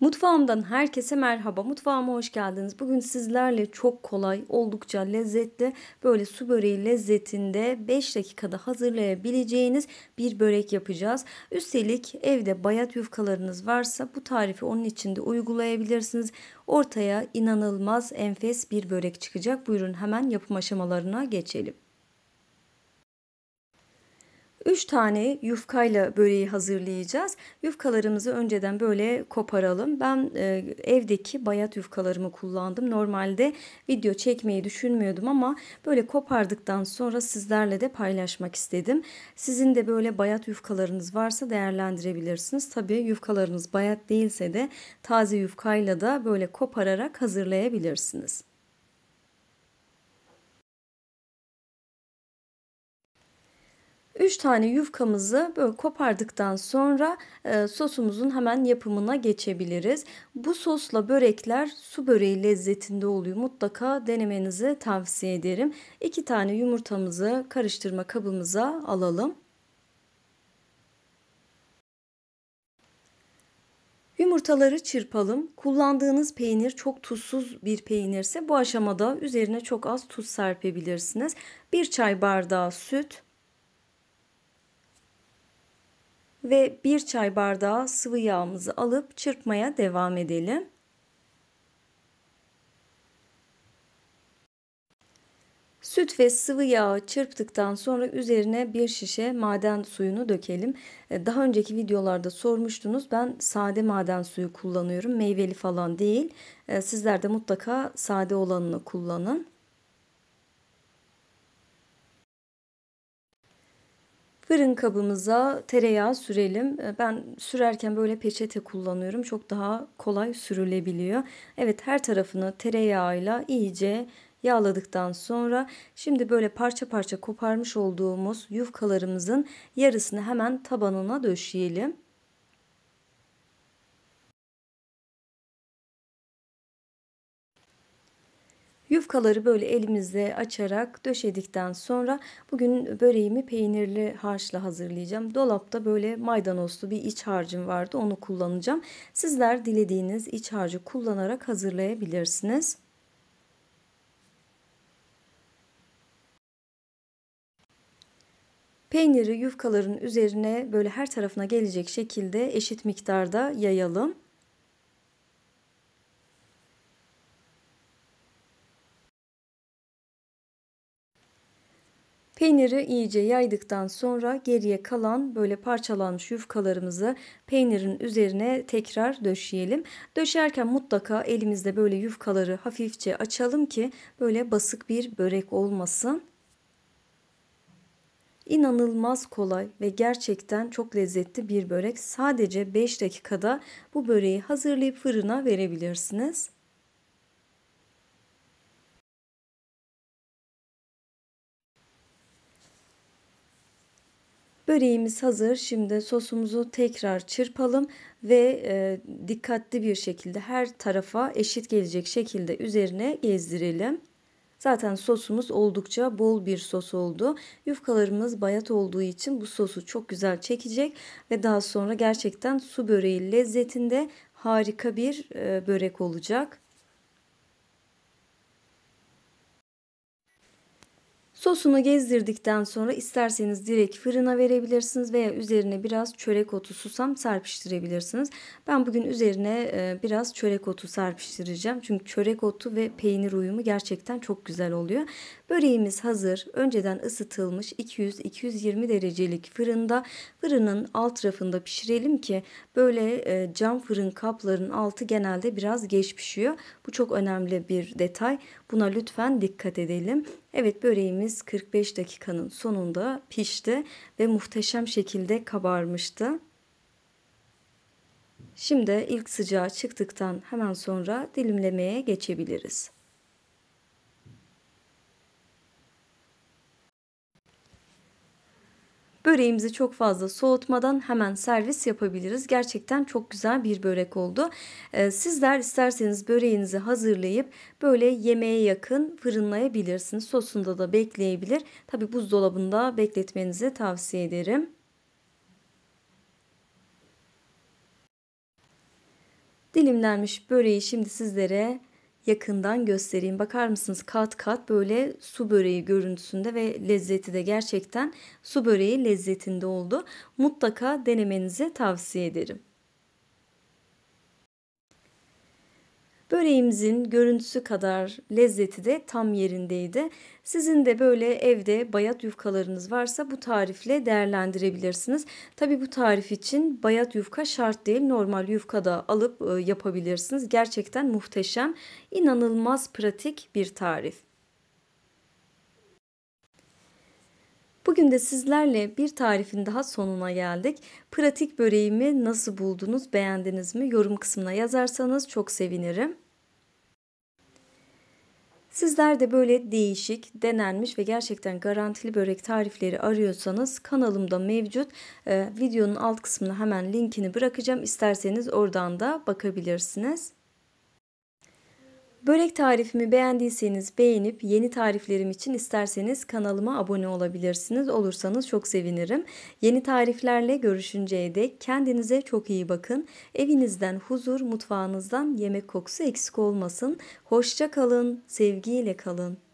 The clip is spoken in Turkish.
Mutfağımdan herkese merhaba. Mutfağıma hoş geldiniz. Bugün sizlerle çok kolay, oldukça lezzetli, böyle su böreği lezzetinde 5 dakikada hazırlayabileceğiniz bir börek yapacağız. Üstelik evde bayat yufkalarınız varsa bu tarifi onun içinde uygulayabilirsiniz. Ortaya inanılmaz enfes bir börek çıkacak. Buyurun hemen yapım aşamalarına geçelim. 3 tane yufkayla böreği hazırlayacağız. Yufkalarımızı önceden böyle koparalım. Ben e, evdeki bayat yufkalarımı kullandım. Normalde video çekmeyi düşünmüyordum ama böyle kopardıktan sonra sizlerle de paylaşmak istedim. Sizin de böyle bayat yufkalarınız varsa değerlendirebilirsiniz. Tabii yufkalarınız bayat değilse de taze yufkayla da böyle kopararak hazırlayabilirsiniz. 3 tane yufkamızı böyle kopardıktan sonra e, sosumuzun hemen yapımına geçebiliriz. Bu sosla börekler su böreği lezzetinde oluyor. Mutlaka denemenizi tavsiye ederim. 2 tane yumurtamızı karıştırma kabımıza alalım. Yumurtaları çırpalım. Kullandığınız peynir çok tuzsuz bir peynirse bu aşamada üzerine çok az tuz serpebilirsiniz. 1 çay bardağı süt, ve 1 çay bardağı sıvı yağımızı alıp çırpmaya devam edelim. Süt ve sıvı yağı çırptıktan sonra üzerine bir şişe maden suyunu dökelim. E, daha önceki videolarda sormuştunuz ben sade maden suyu kullanıyorum meyveli falan değil. E, sizler de mutlaka sade olanını kullanın. Fırın kabımıza tereyağı sürelim. Ee, ben sürerken böyle peçete kullanıyorum. Çok daha kolay sürülebiliyor. Evet her tarafını tereyağıyla iyice yağladıktan sonra şimdi böyle parça parça koparmış olduğumuz yufkalarımızın yarısını hemen tabanına döşeyelim. Yufkaları böyle elimizle açarak döşedikten sonra bugün böreğimi peynirli harçla hazırlayacağım. Dolapta böyle maydanozlu bir iç harcım vardı onu kullanacağım. Sizler dilediğiniz iç harcı kullanarak hazırlayabilirsiniz. Peyniri yufkaların üzerine böyle her tarafına gelecek şekilde eşit miktarda yayalım. Peyniri iyice yaydıktan sonra geriye kalan böyle parçalanmış yufkalarımızı peynirin üzerine tekrar döşeyelim. Döşerken mutlaka elimizde böyle yufkaları hafifçe açalım ki böyle basık bir börek olmasın. İnanılmaz kolay ve gerçekten çok lezzetli bir börek. Sadece 5 dakikada bu böreği hazırlayıp fırına verebilirsiniz. Böreğimiz hazır. Şimdi sosumuzu tekrar çırpalım ve e, dikkatli bir şekilde her tarafa eşit gelecek şekilde üzerine gezdirelim. Zaten sosumuz oldukça bol bir sos oldu. Yufkalarımız bayat olduğu için bu sosu çok güzel çekecek ve daha sonra gerçekten su böreği lezzetinde harika bir e, börek olacak. Sosunu gezdirdikten sonra isterseniz direkt fırına verebilirsiniz veya üzerine biraz çörek otu susam serpiştirebilirsiniz. Ben bugün üzerine e, biraz çörek otu serpiştireceğim. Çünkü çörek otu ve peynir uyumu gerçekten çok güzel oluyor. Böreğimiz hazır. Önceden ısıtılmış 200-220 derecelik fırında fırının alt rafında pişirelim ki böyle e, cam fırın kaplarının altı genelde biraz geç pişiyor. Bu çok önemli bir detay. Buna lütfen dikkat edelim. Evet böreğimiz 45 dakikanın sonunda pişti ve muhteşem şekilde kabarmıştı. Şimdi ilk sıcağı çıktıktan hemen sonra dilimlemeye geçebiliriz. Böreğimizi çok fazla soğutmadan hemen servis yapabiliriz. Gerçekten çok güzel bir börek oldu. Ee, sizler isterseniz böreğinizi hazırlayıp böyle yemeğe yakın fırınlayabilirsiniz. Sosunda da bekleyebilir. Tabi buzdolabında bekletmenizi tavsiye ederim. Dilimlenmiş böreği şimdi sizlere yakından göstereyim. Bakar mısınız kat kat böyle su böreği görüntüsünde ve lezzeti de gerçekten su böreği lezzetinde oldu. Mutlaka denemenizi tavsiye ederim. Böreğimizin görüntüsü kadar lezzeti de tam yerindeydi. Sizin de böyle evde bayat yufkalarınız varsa bu tarifle değerlendirebilirsiniz. Tabi bu tarif için bayat yufka şart değil. Normal yufka da alıp e, yapabilirsiniz. Gerçekten muhteşem, inanılmaz pratik bir tarif. Bugün de sizlerle bir tarifin daha sonuna geldik. Pratik böreğimi nasıl buldunuz, beğendiniz mi? Yorum kısmına yazarsanız çok sevinirim. Sizler de böyle değişik, denenmiş ve gerçekten garantili börek tarifleri arıyorsanız kanalımda mevcut. Ee, videonun alt kısmına hemen linkini bırakacağım. İsterseniz oradan da bakabilirsiniz. Börek tarifimi beğendiyseniz beğenip yeni tariflerim için isterseniz kanalıma abone olabilirsiniz. Olursanız çok sevinirim. Yeni tariflerle görüşünceye dek kendinize çok iyi bakın. Evinizden huzur, mutfağınızdan yemek kokusu eksik olmasın. Hoşça kalın, sevgiyle kalın.